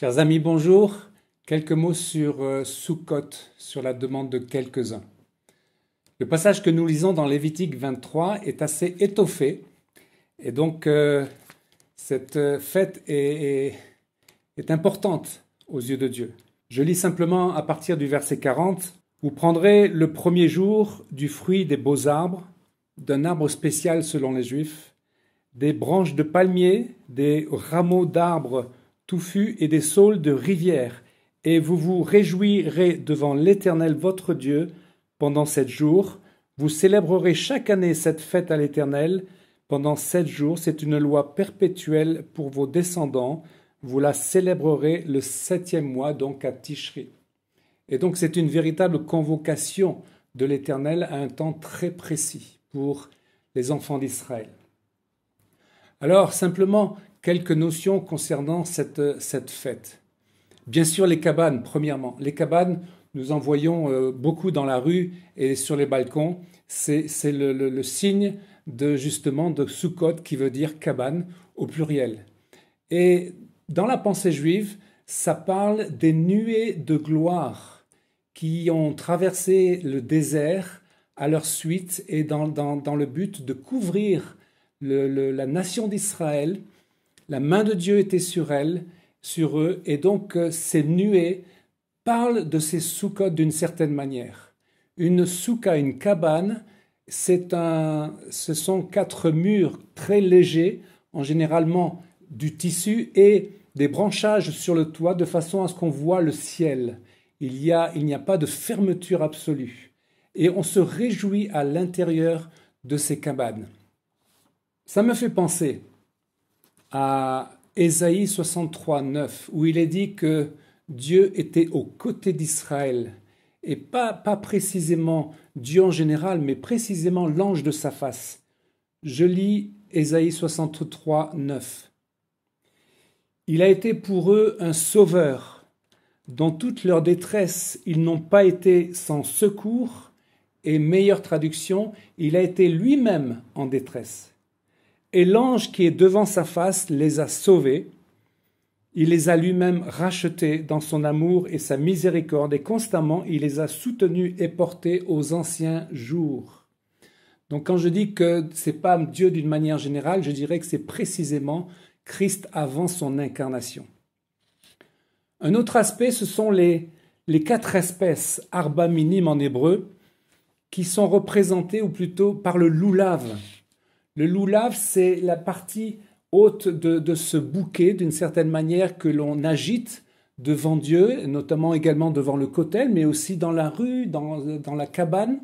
Chers amis, bonjour. Quelques mots sur euh, sur la demande de quelques-uns. Le passage que nous lisons dans Lévitique 23 est assez étoffé, et donc euh, cette euh, fête est, importante aux yeux de Dieu. Je lis simplement à partir du verset 40. Vous prendrez le premier jour du fruit des beaux arbres, d'un arbre spécial selon les Juifs, des branches de palmiers, des rameaux d'arbres et des saules de rivière, et vous vous réjouirez devant l'Éternel votre Dieu pendant sept jours. Vous célébrerez chaque année cette fête à l'Éternel pendant sept jours. C'est une loi perpétuelle pour vos descendants. Vous la célébrerez le septième mois, donc à Tishri. Et donc c'est une véritable convocation de l'Éternel à un temps très précis pour les enfants d'Israël. Alors simplement, quelques notions concernant cette, euh, cette fête. Bien sûr, les cabanes, premièrement. Les cabanes, nous en voyons euh, beaucoup dans la rue et sur les balcons. C'est le, le, le, signe de justement de Sukkot qui veut dire cabane au pluriel. Et dans la pensée juive, ça parle des nuées de gloire qui ont traversé le désert à leur suite et dans, dans, dans le but de couvrir la nation d'Israël la main de Dieu était sur elle, sur eux, et donc euh, ces nuées parlent de ces soukots d'une certaine manière. Une à une cabane, un, ce sont quatre murs très légers, en généralement du tissu et des branchages sur le toit de façon à ce qu'on voit le ciel. Il y a, il n'y a pas de fermeture absolue. Et on se réjouit à l'intérieur de ces cabanes. Ça me fait penser à Ésaïe 63, 9, où il est dit que Dieu était aux côtés d'Israël, et pas, pas précisément Dieu en général, mais précisément l'ange de sa face. Je lis Ésaïe 63, 9. Il a été pour eux un sauveur. Dans toute leur détresse, ils n'ont pas été sans secours, et meilleure traduction, il a été lui-même en détresse. Et l'ange qui est devant sa face les a sauvés. Il les a lui-même rachetés dans son amour et sa miséricorde, et constamment il les a soutenus et portés aux anciens jours. Donc quand je dis que c'est pas Dieu d'une manière générale, je dirais que c'est précisément Christ avant son incarnation. Un autre aspect, ce sont les, les quatre espèces, arba minim en hébreu, qui sont représentées, ou plutôt par le loulav, le loulav, c'est la partie haute de, ce bouquet, d'une certaine manière, que l'on agite devant Dieu, notamment également devant le cotel, mais aussi dans la rue, dans, la cabane.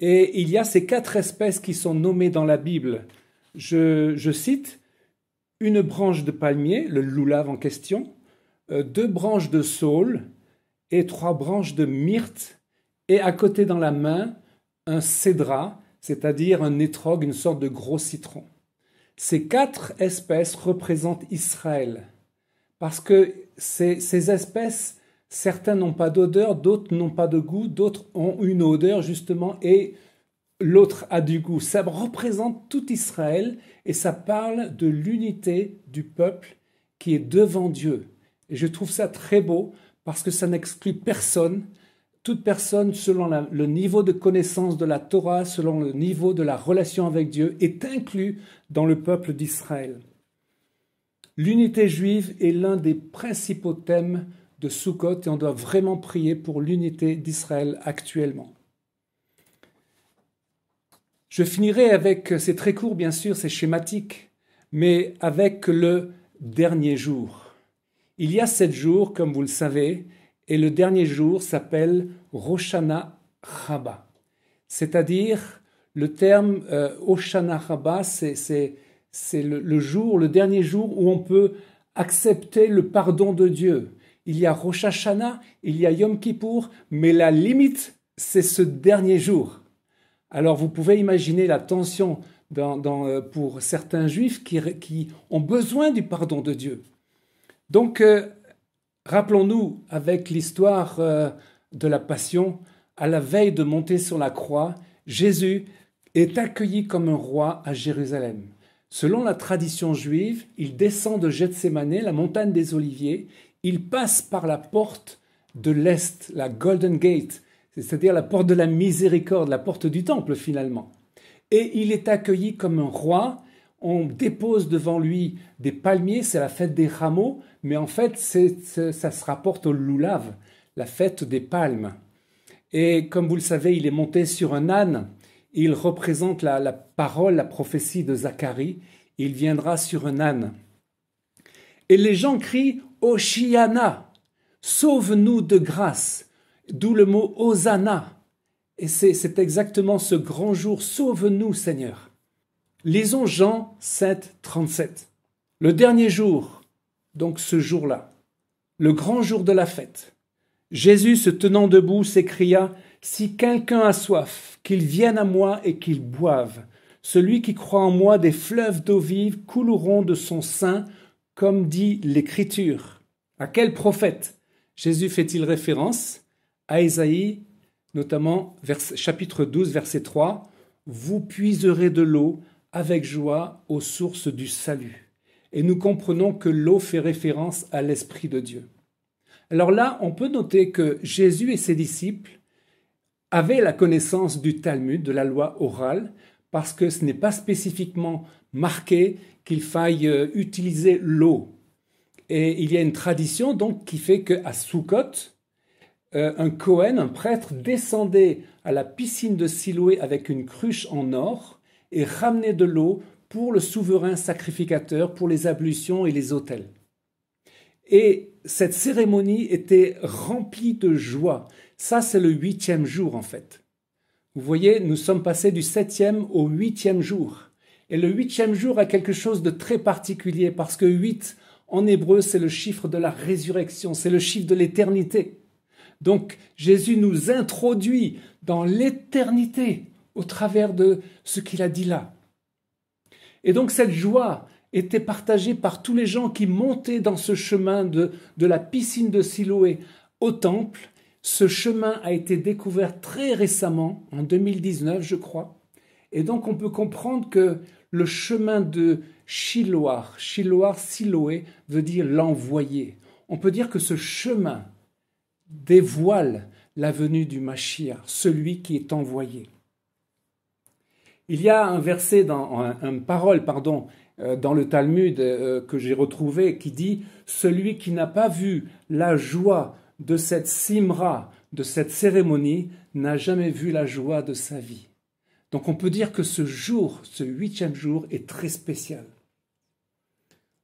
Et il y a ces quatre espèces qui sont nommées dans la Bible. Je, cite une branche de palmier, le loulav en question, euh, deux branches de saule et trois branches de myrte, et à côté dans la main, un cédra c'est-à-dire un étrog, une sorte de gros citron. Ces quatre espèces représentent Israël, parce que ces, espèces, certains n'ont pas d'odeur, d'autres n'ont pas de goût, d'autres ont une odeur justement, et l'autre a du goût. Ça représente tout Israël, et ça parle de l'unité du peuple qui est devant Dieu. Et je trouve ça très beau, parce que ça n'exclut personne, toute personne, selon le niveau de connaissance de la Torah, selon le niveau de la relation avec Dieu, est inclue dans le peuple d'Israël. L'unité juive est l'un des principaux thèmes de Sukkot et on doit vraiment prier pour l'unité d'Israël actuellement. Je finirai avec, c'est très court bien sûr, c'est schématique, mais avec le dernier jour. Il y a sept jours, comme vous le savez, et le dernier jour s'appelle Roshana Rabba. C'est-à-dire, le terme euh, Rabba, c'est le, jour, le dernier jour où on peut accepter le pardon de Dieu. Il y a Rosh Hashanah, il y a Yom Kippour, mais la limite, c'est ce dernier jour. Alors vous pouvez imaginer la tension euh, pour certains juifs qui, ont besoin du pardon de Dieu. Donc euh, Rappelons-nous avec l'histoire euh, de la Passion, à la veille de monter sur la croix, Jésus est accueilli comme un roi à Jérusalem. Selon la tradition juive, il descend de Gethsemane, la montagne des Oliviers, il passe par la porte de l'Est, la Golden Gate, c'est-à-dire la porte de la miséricorde, la porte du temple finalement. Et il est accueilli comme un roi, on dépose devant lui des palmiers, c'est la fête des rameaux, mais en fait, ça se rapporte au Lulav, la fête des palmes. Et comme vous le savez, il est monté sur un âne. Il représente la, parole, la prophétie de Zacharie. Il viendra sur un âne. Et les gens crient Oshiana, sauve-nous de grâce, d'où le mot Hosanna. Et c'est exactement ce grand jour, sauve-nous Seigneur. Lisons Jean 7, 37. Le dernier jour, donc ce jour-là, le grand jour de la fête, Jésus se tenant debout s'écria Si quelqu'un a soif, qu'il vienne à moi et qu'il boive. Celui qui croit en moi, des fleuves d'eau vive couleront de son sein, comme dit l'Écriture. À quel prophète Jésus fait-il référence À isaïe notamment chapitre 12, verset 3 Vous puiserez de l'eau avec joie aux sources du salut et nous comprenons que l'eau fait référence à l'Esprit de Dieu. Alors là, on peut noter que Jésus et ses disciples avaient la connaissance du Talmud, de la loi orale, parce que ce n'est pas spécifiquement marqué qu'il faille euh, utiliser l'eau. Et il y a une tradition donc qui fait qu'à Soukhot, euh, un Cohen, un prêtre, descendait à la piscine de Siloué avec une cruche en or et ramenait de l'eau pour le souverain sacrificateur, pour les ablutions et les autels. Et cette cérémonie était remplie de joie. Ça, c'est le huitième jour, en fait. Vous voyez, nous sommes passés du septième au huitième jour. Et le huitième jour a quelque chose de très particulier parce que huit, en hébreu, c'est le chiffre de la résurrection, c'est le chiffre de l'éternité. Donc Jésus nous introduit dans l'éternité au travers de ce qu'il a dit là. Et donc cette joie était partagée par tous les gens qui montaient dans ce chemin de, la piscine de Siloé au temple. Ce chemin a été découvert très récemment, en 2019 je crois. Et donc on peut comprendre que le chemin de Shiloar, Shiloar, Siloé veut dire l'envoyé. On peut dire que ce chemin dévoile la venue du Mashiach, celui qui est envoyé. Il y a un verset, dans, un, une parole, pardon, euh, dans le Talmud euh, que j'ai retrouvé qui dit Celui qui n'a pas vu la joie de cette simra, de cette cérémonie, n'a jamais vu la joie de sa vie. Donc on peut dire que ce jour, ce huitième jour, est très spécial.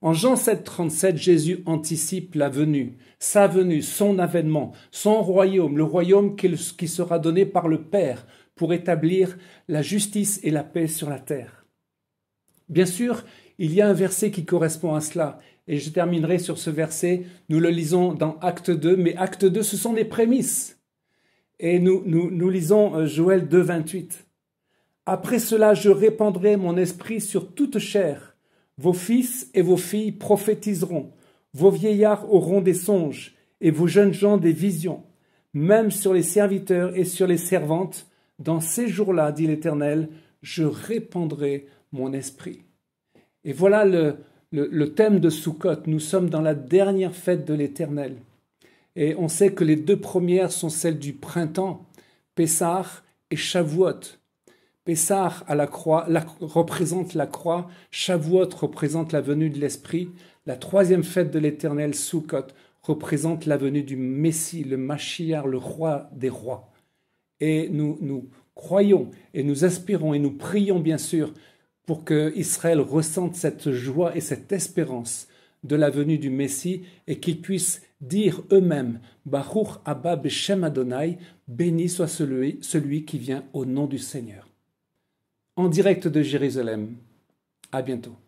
En Jean 7, 37, Jésus anticipe la venue, sa venue, son avènement, son royaume, le royaume qui sera donné par le Père, pour établir la justice et la paix sur la terre. Bien sûr, il y a un verset qui correspond à cela, et je terminerai sur ce verset, nous le lisons dans Acte 2, mais Acte 2, ce sont des prémices. Et nous, nous, lisons euh, Joël 2, 28. Après cela, je répandrai mon esprit sur toute chair. Vos fils et vos filles prophétiseront, vos vieillards auront des songes, et vos jeunes gens des visions. Même sur les serviteurs et sur les servantes, dans ces jours-là, dit l'Éternel, je répandrai mon esprit. Et voilà le, thème de Sukkot. Nous sommes dans la dernière fête de l'Éternel. Et on sait que les deux premières sont celles du printemps, Pessah et Shavuot. Pessah à la croix représente la croix, Shavuot représente la venue de l'Esprit, la troisième fête de l'Éternel, Sukkot, représente la venue du Messie, le Machiar, le roi des rois. Et nous, nous croyons et nous aspirons et nous prions bien sûr pour que Israël ressente cette joie et cette espérance de la venue du Messie et qu'ils puissent dire eux-mêmes Baruch Abab Beshem Adonai, béni soit celui, celui qui vient au nom du Seigneur. En direct de Jérusalem. À bientôt.